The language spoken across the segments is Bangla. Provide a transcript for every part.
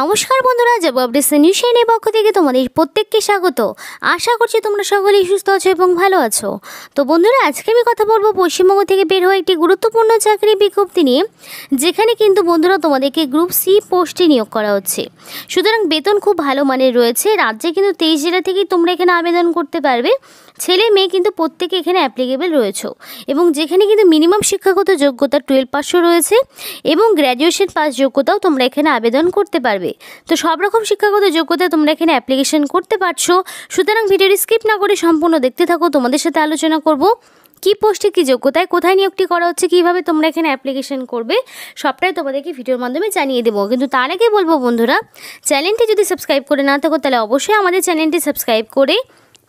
নমস্কার বন্ধুরা জব আপডেট চ্যানেলের পক্ষ থেকে তোমাদের প্রত্যেককে স্বাগত আশা করছি তোমরা সকলেই সুস্থ আছো এবং ভালো আছো তো বন্ধুরা আজকে আমি কথা বলবো পশ্চিমবঙ্গ থেকে বের হওয়া একটি গুরুত্বপূর্ণ চাকরি বিজ্ঞপ্তি নিয়ে যেখানে কিন্তু বন্ধুরা তোমাদেরকে গ্রুপ সি পোস্টে নিয়োগ করা হচ্ছে সুতরাং বেতন খুব ভালো মানের রয়েছে রাজ্যে কিন্তু তেইশ জেলা থেকেই তোমরা এখানে আবেদন করতে পারবে ছেলে মেয়ে কিন্তু প্রত্যেকে এখানে অ্যাপ্লিকেবেল রয়েছে এবং যেখানে কিন্তু মিনিমাম শিক্ষাগত যোগ্যতা টুয়েলভ পাসও রয়েছে এবং গ্র্যাজুয়েশন পাস যোগ্যতাও তোমরা এখানে আবেদন করতে পারবে তো সব রকম শিক্ষাগত যোগ্যতা তোমরা এখানে অ্যাপ্লিকেশন করতে পারছো সুতরাং ভিডিওটি স্কিপ না করে সম্পূর্ণ দেখতে থাকো তোমাদের সাথে আলোচনা করব কি পোস্টে কী যোগ্যতায় কোথায় নিয়োগটি করা হচ্ছে কীভাবে তোমরা এখানে অ্যাপ্লিকেশন করবে সবটাই তোমাদেরকে ভিডিওর মাধ্যমে জানিয়ে দেবো কিন্তু তার আগে বলবো বন্ধুরা চ্যানেলটি যদি সাবস্ক্রাইব করে না থাকো তাহলে অবশ্যই আমাদের চ্যানেলটি সাবস্ক্রাইব করে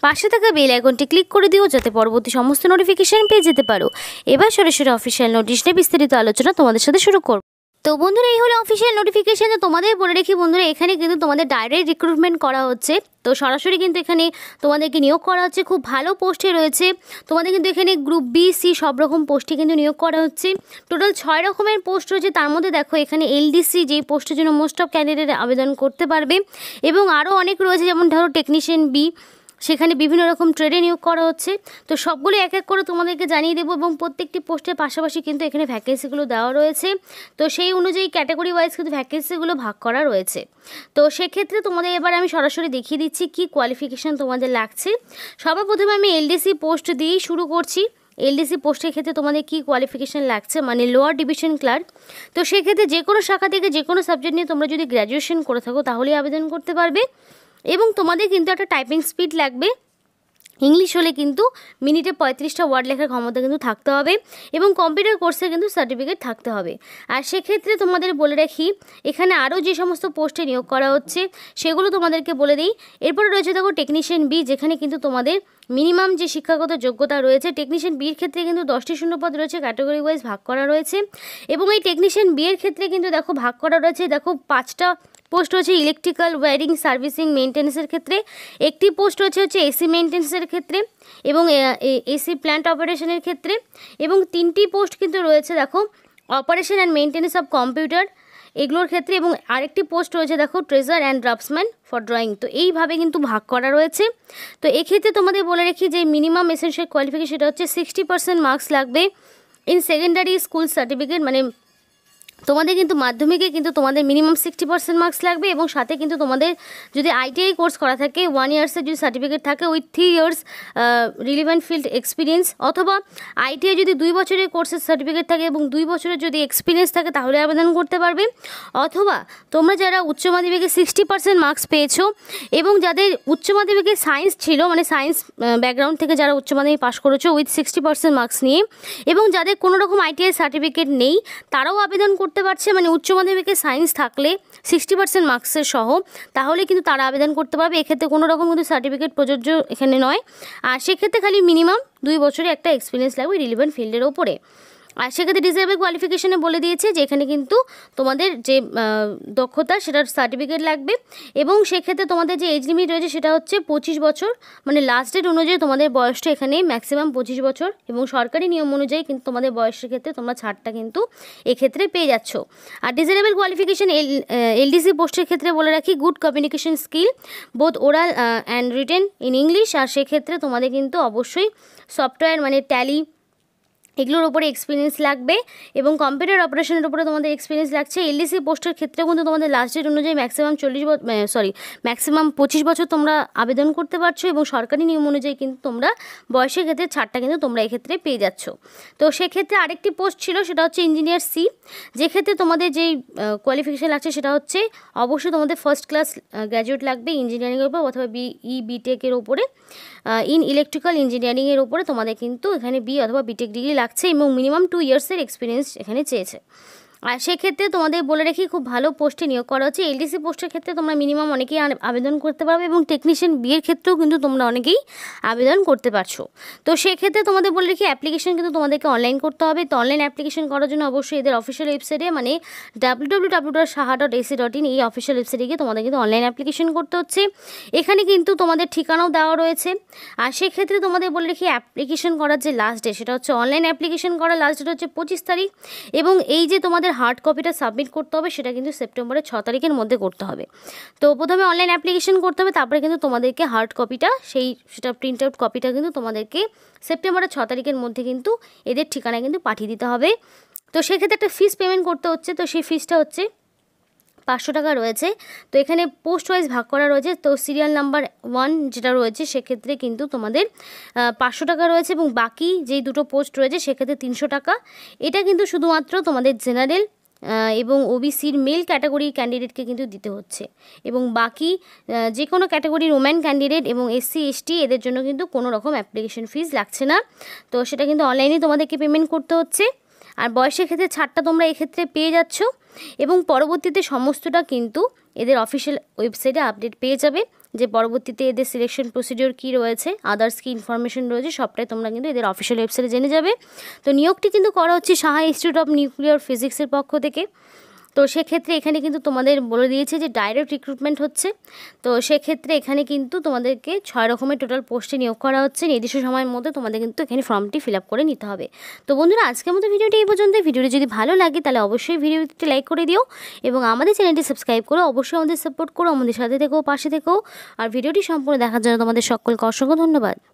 পাশে থাকা বেল আইকনটি ক্লিক করে দিও যাতে পরবর্তী সমস্ত নোটিফিকেশান পেয়ে যেতে পারো এবার সরাসরি অফিসিয়াল নোটিশ নিয়ে বিস্তারিত আলোচনা তোমাদের সাথে শুরু করবো তো বন্ধুরা এই হলো অফিসিয়াল নোটিফিকেশান তো তোমাদের বলে রেখি বন্ধুরা এখানে কিন্তু তোমাদের ডাইরেক্ট রিক্রুটমেন্ট করা হচ্ছে তো সরাসরি কিন্তু এখানে তোমাদেরকে নিয়োগ করা হচ্ছে খুব ভালো পোস্টে রয়েছে তোমাদের কিন্তু এখানে গ্রুপ বি সি সব রকম পোস্টে কিন্তু নিয়োগ করা হচ্ছে টোটাল ছয় রকমের পোস্ট রয়েছে তার মধ্যে দেখো এখানে এলডিসি যে পোস্টের জন্য মোস্ট অফ ক্যান্ডিডেট আবেদন করতে পারবে এবং আরও অনেক রয়েছে যেমন ধরো টেকনিশিয়ান বি সেখানে বিভিন্ন রকম ট্রেডে নিয়োগ করা হচ্ছে তো সবগুলো এক এক করে তোমাদেরকে জানিয়ে দেবো এবং প্রত্যেকটি পোস্টের পাশাপাশি কিন্তু এখানে ভ্যাকেন্সিগুলো দেওয়া রয়েছে তো সেই অনুযায়ী ক্যাটাগরি ওয়াইজ কিন্তু ভ্যাকেন্সিগুলো ভাগ করা রয়েছে তো সেক্ষেত্রে তোমাদের এবার আমি সরাসরি দেখিয়ে দিচ্ছি কি কোয়ালিফিকেশান তোমাদের লাগছে সবার প্রথমে আমি এলডিসি পোস্ট দিয়েই শুরু করছি এলডিসি পোস্টের ক্ষেত্রে তোমাদের কি কোয়ালিফিকেশান লাগছে মানে লোয়ার ডিভিশন ক্লার্ক তো সেক্ষেত্রে যে কোনো শাখা থেকে যে কোনো সাবজেক্ট নিয়ে তোমরা যদি গ্র্যাজুয়েশন করে থাকো তাহলেই আবেদন করতে পারবে এবং তোমাদের কিন্তু একটা টাইপিং স্পিড লাগবে ইংলিশ হলে কিন্তু মিনিটে পঁয়ত্রিশটা ওয়ার্ড লেখার ক্ষমতা কিন্তু থাকতে হবে এবং কম্পিউটার কোর্সে কিন্তু সার্টিফিকেট থাকতে হবে আর সেক্ষেত্রে তোমাদের বলে রাখি এখানে আরও যে সমস্ত পোস্টে নিয়োগ করা হচ্ছে সেগুলো তোমাদেরকে বলে দিই এরপরে রয়েছে দেখো টেকনিশিয়ান বি যেখানে কিন্তু তোমাদের মিনিমাম যে শিক্ষাগত যোগ্যতা রয়েছে টেকনিশিয়ান বির ক্ষেত্রে কিন্তু দশটি শূন্যপদ রয়েছে ক্যাটাগরি ওয়াইজ ভাগ করা রয়েছে এবং এই টেকনিশিয়ান বি এর ক্ষেত্রে কিন্তু দেখো ভাগ করা রয়েছে দেখো পাঁচটা পোস্ট হচ্ছে ইলেকট্রিক্যাল ওয়্যারিং সার্ভিসিং মেনটেন্সের ক্ষেত্রে একটি পোস্ট হচ্ছে হচ্ছে এসি মেনটেন্সের ক্ষেত্রে এবং এসি প্ল্যান্ট অপারেশনের ক্ষেত্রে এবং তিনটি পোস্ট কিন্তু রয়েছে দেখো operation and maintenance of computer এগুলোর ক্ষেত্রে এবং আরেকটি পোস্ট রয়েছে দেখো tracer and draughtsman for drawing তো এইভাবে কিন্তু ভাগ করা রয়েছে তো এক্ষেত্রে তোমাদের বলে রাখি যে মিনিমাম এসেন্সিয়াল কোয়ালিফিকেশন সেটা হচ্ছে সিক্সটি পার্সেন্ট মার্কস লাগবে ইন সেকেন্ডারি স্কুল সার্টিফিকেট মানে তোমাদের কিন্তু মাধ্যমিকে কিন্তু তোমাদের মিনিমাম সিক্সটি পার্সেন্ট মার্কস লাগবে এবং সাথে কিন্তু তোমাদের যদি আইটিআই কোর্স করা থাকে ওয়ান ইয়ার্সের যদি সার্টিফিকেট থাকে with three years relevant field experience অথবা আইটিআই যদি দুই বছরের কোর্সের সার্টিফিকেট থাকে এবং দুই বছরের যদি এক্সপিরিয়েন্স থাকে তাহলে আবেদন করতে পারবে অথবা তোমরা যারা উচ্চ মাধ্যমিকে সিক্সটি পার্সেন্ট মার্কস পেয়েছো এবং যাদের উচ্চ মাধ্যমিকে সায়েন্স ছিল মানে সায়েন্স ব্যাকগ্রাউন্ড থেকে যারা উচ্চ মাধ্যমিক পাশ করেছো উইথ সিক্সটি পার্সেন্ট মার্কস নিয়ে এবং যাদের কোনো রকম আইটিআই সার্টিফিকেট নেই তারাও আবেদন করতে করতে পারছে মানে উচ্চ মাধ্যমিকে সায়েন্স থাকলে সিক্সটি পার্সেন্ট মার্কসের সহ তাহলে কিন্তু তারা আবেদন করতে পারবে এক্ষেত্রে কোনো রকম কিন্তু সার্টিফিকেট প্রযোজ্য এখানে নয় আর সেক্ষেত্রে খালি মিনিমাম দুই বছরে একটা এক্সপিরিয়েন্স লাগবে রিলিভেন্ট ফিল্ডের ওপরে আর সেক্ষেত্রে ডিসেবল কোয়ালিফিকেশানে বলে দিয়েছে যে এখানে কিন্তু তোমাদের যে দক্ষতা সেটার সার্টিফিকেট লাগবে এবং সেক্ষেত্রে তোমাদের যে এজ লিমিট রয়েছে সেটা হচ্ছে পঁচিশ বছর মানে লাস্ট ডেট অনুযায়ী তোমাদের বয়সটা এখানে ম্যাক্সিমাম পঁচিশ বছর এবং সরকারি নিয়ম অনুযায়ী কিন্তু তোমাদের বয়সের ক্ষেত্রে তোমরা ছাড়টা কিন্তু এক্ষেত্রে পেয়ে যাচ্ছ আর ডিসেবল কোয়ালিফিকেশন এল এলডিসি পোস্টের ক্ষেত্রে বলে রাখি good communication skill both oral and written in English আর সেক্ষেত্রে তোমাদের কিন্তু অবশ্যই সফটওয়্যার মানে ট্যালি এগুলোর ওপরে এক্সপিরিয়েন্স লাগবে এবং কম্পিউটার অপারেশনের উপরে তোমাদের এক্সপিরিয়েন্স লাগছে এলডিসি পোস্টের ক্ষেত্রে কিন্তু তোমাদের লাস্ট ডেট অনুযায়ী ম্যাক্সিমাম চল্লিশ সরি ম্যাক্সিমাম পঁচিশ বছর তোমরা আবেদন করতে পারছো এবং সরকারি নিয়ম অনুযায়ী কিন্তু তোমরা বয়সের ক্ষেত্রে ছাড়টা কিন্তু তোমরা এক্ষেত্রে পেয়ে যাচ্ছ তো সেক্ষেত্রে আরেকটি পোস্ট ছিল সেটা হচ্ছে ইঞ্জিনিয়ার সি যেক্ষেত্রে তোমাদের যেই কোয়ালিফিকেশান লাগছে সেটা হচ্ছে অবশ্যই তোমাদের ফার্স্ট ক্লাস গ্র্যাজুয়েট লাগবে ইঞ্জিনিয়ারিংয়ের উপর অথবা বি ই বিটেকের ওপরে ইন ইলেকট্রিক্যাল ইঞ্জিনিয়ারিংয়ের ওপরে তোমাদের কিন্তু এখানে বি অথবা বিটেক ডিগ্রি লাগছে এবং মিনিমাম টু ইয়ার্সের এক্সপিরিয়েন্স এখানে চেয়েছে আর সেক্ষেত্রে তোমাদের বলে রাখি খুব ভালো পোস্টে নিয়োগ করা হচ্ছে এলডিসি পোস্টের ক্ষেত্রে তোমরা মিনিমাম অনেকেই আবেদন করতে পারবে এবং টেকনিশিয়ান বিয়ের ক্ষেত্রেও কিন্তু তোমরা অনেকেই আবেদন করতে পারছো তো সেক্ষেত্রে তোমাদের বলে রাখি অ্যাপ্লিকেশন কিন্তু তোমাদেরকে অনলাইন করতে হবে তো অনলাইন অ্যাপ্লিকেশন করার জন্য অবশ্যই এদের অফিসিয়াল ওয়েবসাইটে মানে W W Saha AC dot in এই অফিসিয়াল ওয়েবসাইটে গিয়ে তোমাদের কিন্তু অনলাইন অ্যাপ্লিকেশন করতে হচ্ছে এখানে কিন্তু তোমাদের ঠিকানাও দেওয়া রয়েছে আর সেক্ষেত্রে তোমাদের বলে রাখি অ্যাপ্লিকেশন করার যে লাস্ট ডেট সেটা হচ্ছে অনলাইন অ্যাপ্লিকেশন করার লাস্ট ডেট হচ্ছে পঁচিশ তারিখ এবং এই যে তোমাদের হার্ড কপিটা সাবমিট করতে হবে সেটা কিন্তু সেপ্টেম্বরের ছ তারিখের মধ্যে করতে হবে তো প্রথমে অনলাইন অ্যাপ্লিকেশন করতে হবে তারপরে কিন্তু তোমাদেরকে হার্ড কপিটা সেই সেটা প্রিন্ট আউট কপিটা কিন্তু তোমাদেরকে সেপ্টেম্বরের ছ তারিখের মধ্যে কিন্তু এদের ঠিকানায় কিন্তু পাঠিয়ে দিতে হবে তো সেক্ষেত্রে একটা ফিস পেমেন্ট করতে হচ্ছে তো সেই ফিসটা হচ্ছে পাঁচশো টাকা রয়েছে তো এখানে পোস্ট ওয়াইজ ভাগ করা রয়েছে তো সিরিয়াল নাম্বার ওয়ান যেটা রয়েছে সেক্ষেত্রে কিন্তু তোমাদের পাঁচশো টাকা রয়েছে এবং বাকি যেই দুটো পোস্ট রয়েছে সেক্ষেত্রে তিনশো টাকা এটা কিন্তু শুধুমাত্র তোমাদের জেনারেল এবং ওবিসির মেল ক্যাটাগরি ক্যান্ডিডেটকে কিন্তু দিতে হচ্ছে এবং বাকি যে কোনো ক্যাটাগরি ওম্যান ক্যান্ডিডেট এবং এসসি এসটি এদের জন্য কিন্তু কোনো রকম অ্যাপ্লিকেশন ফিজ লাগছে না তো সেটা কিন্তু অনলাইনে তোমাদেরকে পেমেন্ট করতে হচ্ছে আর বয়সের ক্ষেত্রে ছাড়টা তোমরা এক্ষেত্রে পেয়ে যাচ্ছ এবং পরবর্তীতে সমস্তটা কিন্তু এদের অফিসিয়াল ওয়েবসাইটে আপডেট পেয়ে যাবে যে পরবর্তীতে এদের সিলেকশন প্রসিডিওর কী রয়েছে আদার্স কী ইনফরমেশন রয়েছে সবটাই তোমরা কিন্তু এদের অফিসিয়াল ওয়েবসাইটে জেনে যাবে তো নিয়োগটি কিন্তু করা হচ্ছে সাহা ইনস্টিটিউট অফ নিউক্লিয়ার ফিজিক্সের পক্ষ থেকে তো সেক্ষেত্রে এখানে কিন্তু তোমাদের বলে দিয়েছে যে ডাইরেক্ট রিক্রুটমেন্ট হচ্ছে তো সেক্ষেত্রে এখানে কিন্তু তোমাদেরকে ছয় রকমের টোটাল পোস্টে নিয়োগ করা হচ্ছে নির্দিষ্ট সময়ের মধ্যে তোমাদের কিন্তু এখানে ফর্মটি ফিল করে নিতে হবে তো বন্ধুরা আজকের মতো ভিডিওটি এই পর্যন্ত ভিডিওটি যদি ভালো লাগে তাহলে অবশ্যই ভিডিওটি লাইক করে দিও এবং আমাদের চ্যানেলটি সাবস্ক্রাইব করো অবশ্যই আমাদের সাপোর্ট করো আমাদের সাথে থেকেও পাশে থেকেও আর ভিডিওটি সম্পূর্ণ দেখার জন্য তোমাদের সকলকে অসংখ্য ধন্যবাদ